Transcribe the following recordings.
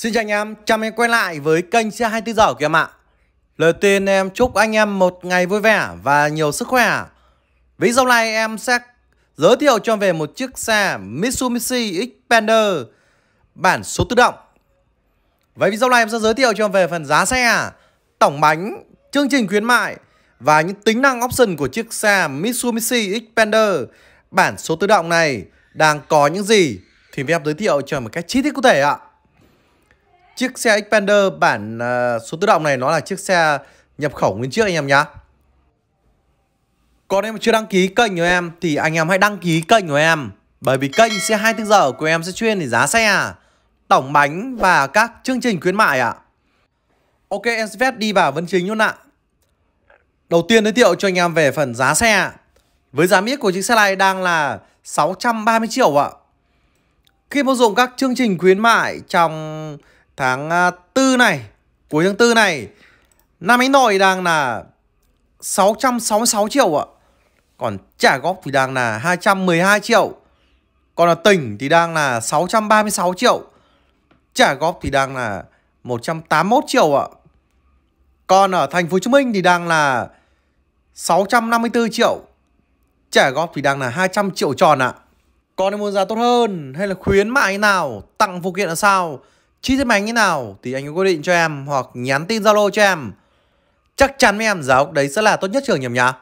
Xin chào anh em, chào em quay lại với kênh xe 24 giờ của em ạ Lời tiên em chúc anh em một ngày vui vẻ và nhiều sức khỏe Video này em sẽ giới thiệu cho về một chiếc xe Mitsubishi Xpander bản số tự động Với video này em sẽ giới thiệu cho về phần giá xe, tổng bánh, chương trình khuyến mại Và những tính năng option của chiếc xe Mitsubishi Xpander bản số tự động này đang có những gì Thì em giới thiệu cho một cách chi tiết cụ thể ạ Chiếc xe Xpander bản uh, số tự động này nó là chiếc xe nhập khẩu nguyên chiếc anh em nhá. Còn em chưa đăng ký kênh của em thì anh em hãy đăng ký kênh của em. Bởi vì kênh xe 24 giờ của em sẽ chuyên về giá xe, tổng bánh và các chương trình khuyến mại ạ. Ok em sẽ phép đi vào vấn chính luôn ạ. Đầu tiên giới thiệu cho anh em về phần giá xe. Với giá miết của chiếc xe này đang là 630 triệu ạ. Khi mà dụng các chương trình khuyến mại trong tháng à, tư này cuối tháng tư này Nam Ánh Nội đang là 666 triệu ạ còn trả góp thì đang là 212 triệu còn là tỉnh thì đang là 636 triệu trả góp thì đang là 181 triệu ạ còn ở thành phố Hồ Chí Minh thì đang là 654 triệu trả góp thì đang là 200 triệu tròn ạ còn muốn giá tốt hơn hay là khuyến mại nào tặng phụ kiện là sao chi tiết máy như nào thì anh có quyết định cho em hoặc nhắn tin Zalo cho em. Chắc chắn với em giáo đấy sẽ là tốt nhất trường nhầm nhá.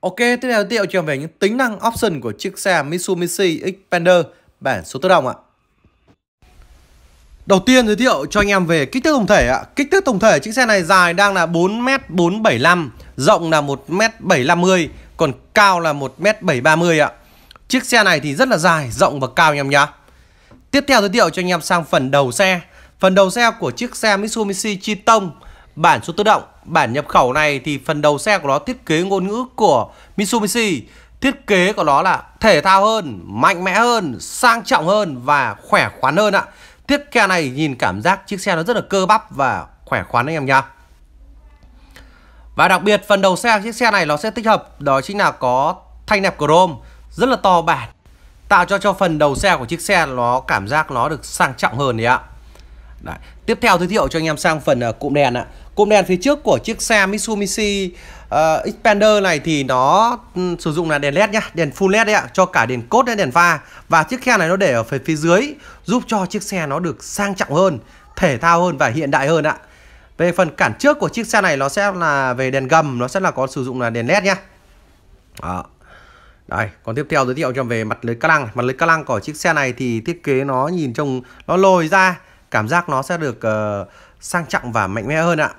Ok, tiếp theo giới thiệu cho về những tính năng option của chiếc xe Mitsubishi Xpander bản số tự động ạ. Đầu tiên giới thiệu cho anh em về kích thước tổng thể ạ. Kích thước tổng thể chiếc xe này dài đang là 4m475, rộng là 1m750, còn cao là 1m730 ạ. Chiếc xe này thì rất là dài, rộng và cao anh em nhé. Tiếp theo giới thiệu cho anh em sang phần đầu xe Phần đầu xe của chiếc xe Mitsubishi Triton Bản số tự động, bản nhập khẩu này thì phần đầu xe của nó thiết kế ngôn ngữ của Mitsubishi Thiết kế của nó là thể thao hơn, mạnh mẽ hơn, sang trọng hơn và khỏe khoắn hơn ạ Thiết kế này nhìn cảm giác chiếc xe nó rất là cơ bắp và khỏe khoắn anh em nhá Và đặc biệt phần đầu xe chiếc xe này nó sẽ tích hợp đó chính là có thanh nẹp chrome rất là to bản tạo cho cho phần đầu xe của chiếc xe nó cảm giác nó được sang trọng hơn đấy ạ Đấy. Tiếp theo giới thiệu cho anh em sang phần uh, cụm đèn ạ. Cụm đèn phía trước của chiếc xe Mitsubishi uh, Xpander này thì nó um, sử dụng là đèn led nhá, đèn full led đấy ạ, cho cả đèn cốt đến đèn pha và chiếc xe này nó để ở phía phía dưới giúp cho chiếc xe nó được sang trọng hơn, thể thao hơn và hiện đại hơn ạ. Về phần cản trước của chiếc xe này nó sẽ là về đèn gầm, nó sẽ là có sử dụng là đèn led nhá. Đó đây còn tiếp theo giới thiệu cho về mặt lưới ca lăng Mặt lưới ca lăng của chiếc xe này thì thiết kế nó nhìn trông nó lồi ra Cảm giác nó sẽ được uh, sang trọng và mạnh mẽ hơn ạ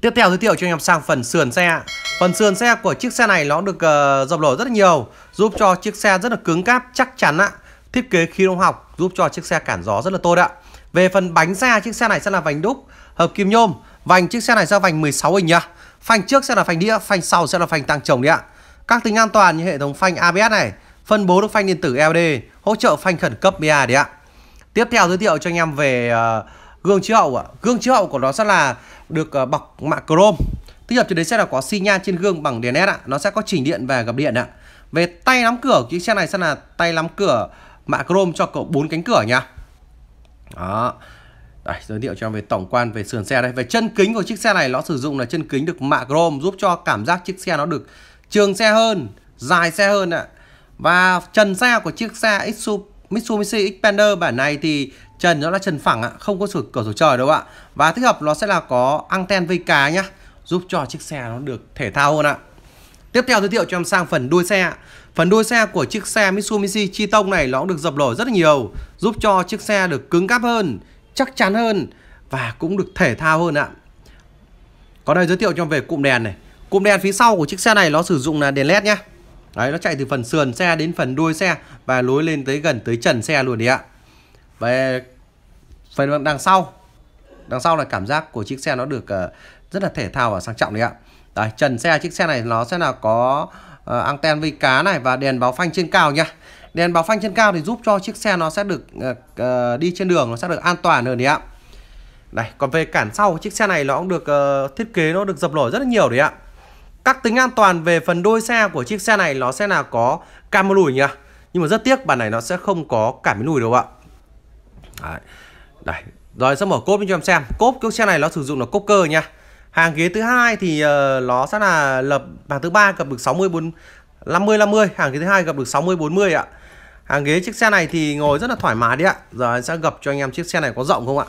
Tiếp theo giới thiệu cho anh em sang phần sườn xe Phần sườn xe của chiếc xe này nó được uh, dập nổi rất nhiều Giúp cho chiếc xe rất là cứng cáp, chắc chắn ạ Thiết kế khí động học giúp cho chiếc xe cản gió rất là tốt ạ Về phần bánh xe, chiếc xe này sẽ là vành đúc Hợp kim nhôm Vành chiếc xe này sẽ vành 16 inch nhá. Phanh trước sẽ là phanh đĩa, phanh sau sẽ là phanh tăng chồng đấy ạ. Các tính an toàn như hệ thống phanh ABS này, phân bố được phanh điện tử e LED, hỗ trợ phanh khẩn cấp BA đấy ạ. Tiếp theo giới thiệu cho anh em về uh, gương chiếu hậu ạ. Gương chiếu hậu của nó sẽ là được uh, bọc mạ chrome. tiếp hợp cho đến sẽ là có xi nhan trên gương bằng đèn LED ạ. Nó sẽ có chỉnh điện và gập điện ạ. Về tay nắm cửa chiếc xe này sẽ là tay nắm cửa mạ chrome cho cậu bốn cánh cửa nhá. Đó. Đây, giới thiệu cho em về tổng quan về sườn xe đây. Về chân kính của chiếc xe này nó sử dụng là chân kính được mạ chrome giúp cho cảm giác chiếc xe nó được trường xe hơn, dài xe hơn ạ. Và trần xe của chiếc xe Mitsubishi Xpander bản này thì trần nó là trần phẳng ạ, không có sửa cửa sổ trời đâu ạ. Và thích hợp nó sẽ là có anten vây cá nhá, giúp cho chiếc xe nó được thể thao hơn ạ. Tiếp theo giới thiệu cho em sang phần đuôi xe Phần đuôi xe của chiếc xe Mitsubishi chi tông này nó được dập nổi rất nhiều Giúp cho chiếc xe được cứng cáp hơn chắc chắn hơn và cũng được thể thao hơn ạ. Có đây giới thiệu cho về cụm đèn này. Cụm đèn phía sau của chiếc xe này nó sử dụng là đèn led nhá. Đấy nó chạy từ phần sườn xe đến phần đuôi xe và lối lên tới gần tới trần xe luôn đấy ạ. Về phần đằng sau. Đằng sau là cảm giác của chiếc xe nó được ờ, rất là thể thao và sang trọng đấy ạ. Đấy, trần xe chiếc xe này nó sẽ là có uh, anten vây cá này và đèn báo phanh trên cao nhá đèn báo phanh trên cao thì giúp cho chiếc xe nó sẽ được uh, đi trên đường nó sẽ được an toàn hơn đấy ạ Đây, còn về cản sau chiếc xe này nó cũng được uh, thiết kế nó được dập nổi rất là nhiều đấy ạ các tính an toàn về phần đôi xe của chiếc xe này nó sẽ là có cam lùi nhá nhưng mà rất tiếc bản này nó sẽ không có cảm biến lùi đâu ạ đấy. Đấy. rồi sẽ mở cốp cho em xem cốp chiếc xe này nó sử dụng là cốp cơ nha hàng ghế thứ hai thì uh, nó sẽ là lập hàng thứ ba gặp được 60 4 50 50 hàng ghế thứ hai gặp được 60 40 ạ hàng ghế chiếc xe này thì ngồi rất là thoải mái đấy ạ giờ anh sẽ gập cho anh em chiếc xe này có rộng không ạ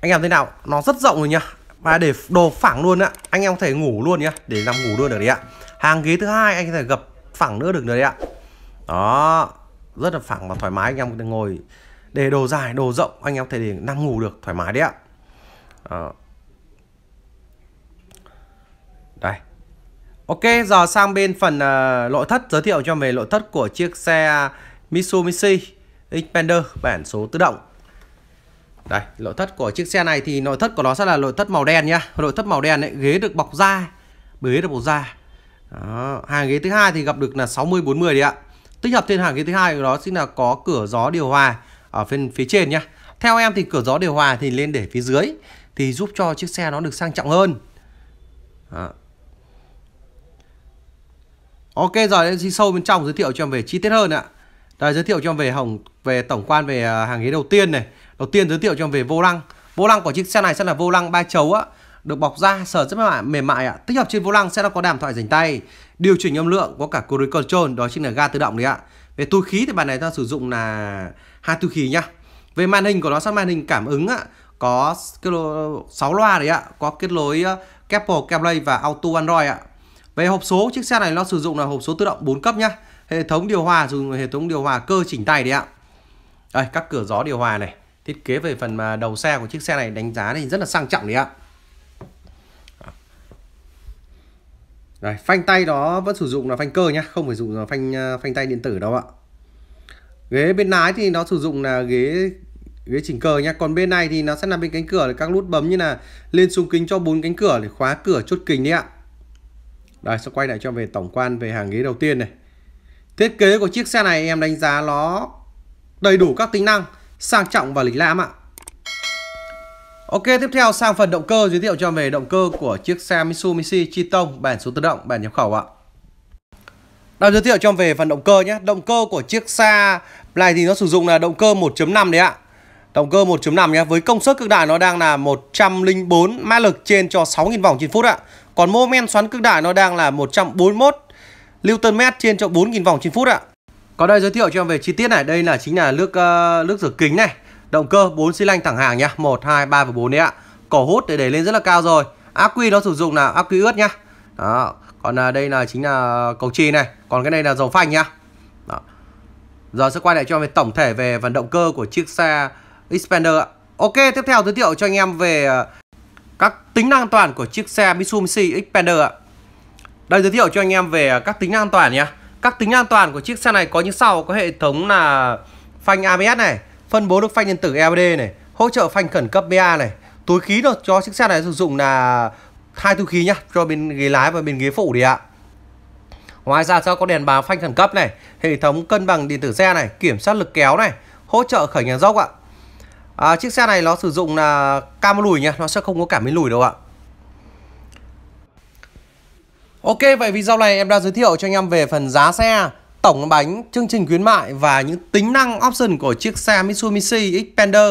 anh em thế nào nó rất rộng rồi nhá và để đồ phẳng luôn ạ anh em có thể ngủ luôn nhá để nằm ngủ luôn được đấy ạ hàng ghế thứ hai anh có thể gập phẳng nữa được đấy ạ đó rất là phẳng và thoải mái anh em có thể ngồi để đồ dài đồ rộng anh em có thể để nằm ngủ được thoải mái đấy ạ đó. đây ok giờ sang bên phần uh, nội thất giới thiệu cho về nội thất của chiếc xe Mitsubishi Xpander bản số tự động đây nội thất của chiếc xe này thì nội thất của nó sẽ là nội thất màu đen nhá nội thất màu đen ấy, ghế được bọc da ghế được bọc da Đó. hàng ghế thứ hai thì gặp được là 60 40 đấy ạ tích hợp trên hàng ghế thứ hai của nó sẽ là có cửa gió điều hòa ở phần phía trên nhá theo em thì cửa gió điều hòa thì lên để phía dưới thì giúp cho chiếc xe nó được sang trọng hơn Đó. Ok rồi, em xin sâu bên trong giới thiệu cho em về chi tiết hơn ạ. Đây giới thiệu cho em về hỏng về tổng quan về à, hàng ghế đầu tiên này. Đầu tiên giới thiệu cho em về vô lăng. Vô lăng của chiếc xe này sẽ là vô lăng ba chấu á, được bọc da sờ rất mềm mại, mềm mại ạ. Tích hợp trên vô lăng sẽ là có đàm thoại dành tay, điều chỉnh âm lượng, có cả cruise control, đó chính là ga tự động đấy ạ. Về túi khí thì bản này ta sử dụng là hai túi khí nhá. Về màn hình của nó sẽ màn hình cảm ứng ạ, có kết nối 6 loa đấy ạ, có kết nối Apple ờ, CarPlay và Auto Android ạ. Về hộp số, chiếc xe này nó sử dụng là hộp số tự động 4 cấp nhá hệ thống điều hòa dùng hệ thống điều hòa cơ chỉnh tay đấy ạ đây các cửa gió điều hòa này thiết kế về phần mà đầu xe của chiếc xe này đánh giá thì rất là sang trọng đấy ạ Đấy, phanh tay đó vẫn sử dụng là phanh cơ nhá, không phải dùng là phanh à, phanh tay điện tử đâu ạ. Ghế bên lái thì nó sử dụng là ghế ghế chỉnh cơ nhá, còn bên này thì nó sẽ là bên cánh cửa là các nút bấm như là lên xuống kính cho bốn cánh cửa để khóa cửa chốt kính đấy ạ. Đây, sẽ quay lại cho về tổng quan về hàng ghế đầu tiên này. Thiết kế của chiếc xe này em đánh giá nó đầy đủ các tính năng, sang trọng và lịch lãm ạ. Ok, tiếp theo sang phần động cơ giới thiệu cho về động cơ của chiếc xe Mitsubishi Triton bản số tự động, bản nhập khẩu ạ. Đang giới thiệu cho về phần động cơ nhé. Động cơ của chiếc xe này thì nó sử dụng là động cơ 1.5 đấy ạ. Động cơ 1.5 nhé, với công suất cực đại nó đang là 104 mã lực trên cho 6.000 vòng trên phút ạ. Còn mô men xoắn cực đại nó đang là 141 Newton mét trên cho 4.000 vòng trên phút ạ. Còn đây giới thiệu cho em về chi tiết này, đây là chính là nước uh, nước rửa kính này. Động cơ 4 xi lanh thẳng hàng nhá, 1 2 3 và 4 đấy ạ. Cỏ hút để đẩy lên rất là cao rồi. Ác quy nó sử dụng là ác quy ướt nhá. Đó, còn uh, đây là chính là cầu chì này, còn cái này là dầu phanh nhá. Đó. Giờ sẽ quay lại cho em về tổng thể về phần động cơ của chiếc xe Xpander ạ. Ok, tiếp theo giới thiệu cho anh em về ờ, các tính năng an toàn của chiếc xe Mitsubishi Xpander ạ. Đây giới thiệu cho anh em về các tính năng an toàn nhé Các tính năng an toàn của chiếc xe này có như sau Có hệ thống là phanh ABS này Phân bố được phanh điện tử LED này Hỗ trợ phanh khẩn cấp BA này Túi khí được cho chiếc xe này sử dụng là hai túi khí nhá Cho bên ghế lái và bên ghế phụ đi ạ Ngoài ra sẽ có đèn báo phanh khẩn cấp này Hệ thống cân bằng điện tử xe này Kiểm soát lực kéo này Hỗ trợ khởi nhà dốc ạ à, Chiếc xe này nó sử dụng là cam lùi nhá, Nó sẽ không có cảm biến lùi đâu ạ Ok, vậy video này em đã giới thiệu cho anh em về phần giá xe, tổng bánh, chương trình khuyến mại và những tính năng option của chiếc xe Mitsubishi Xpander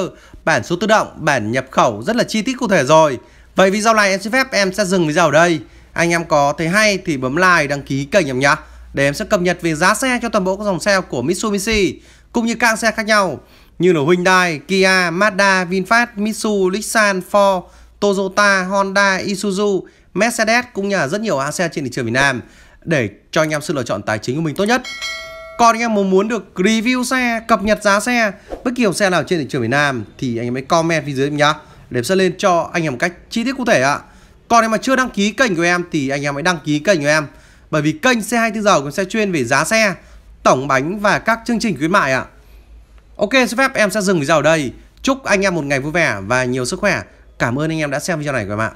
bản số tự động, bản nhập khẩu rất là chi tiết cụ thể rồi. Vậy video này em xin phép em sẽ dừng video ở đây. Anh em có thấy hay thì bấm like, đăng ký kênh em nhé. Để em sẽ cập nhật về giá xe cho toàn bộ các dòng xe của Mitsubishi cũng như các xe khác nhau như là Hyundai, Kia, Mazda, VinFast, Mitsubishi, Nissan, Ford, Toyota, Honda, Isuzu Mercedes cũng như là rất nhiều hãng xe trên thị trường Việt Nam để cho anh em sự lựa chọn tài chính của mình tốt nhất. Còn anh em muốn được review xe, cập nhật giá xe, bất kỳ dòng xe nào trên thị trường Việt Nam thì anh em hãy comment phía dưới nhá để sẽ lên cho anh em một cách chi tiết cụ thể ạ. Còn em mà chưa đăng ký kênh của em thì anh em hãy đăng ký kênh của em bởi vì kênh xe 24 giờ cũng sẽ chuyên về giá xe, tổng bánh và các chương trình khuyến mại ạ. Ok, xin phép em sẽ dừng video ở đây. Chúc anh em một ngày vui vẻ và nhiều sức khỏe. Cảm ơn anh em đã xem video này của em ạ.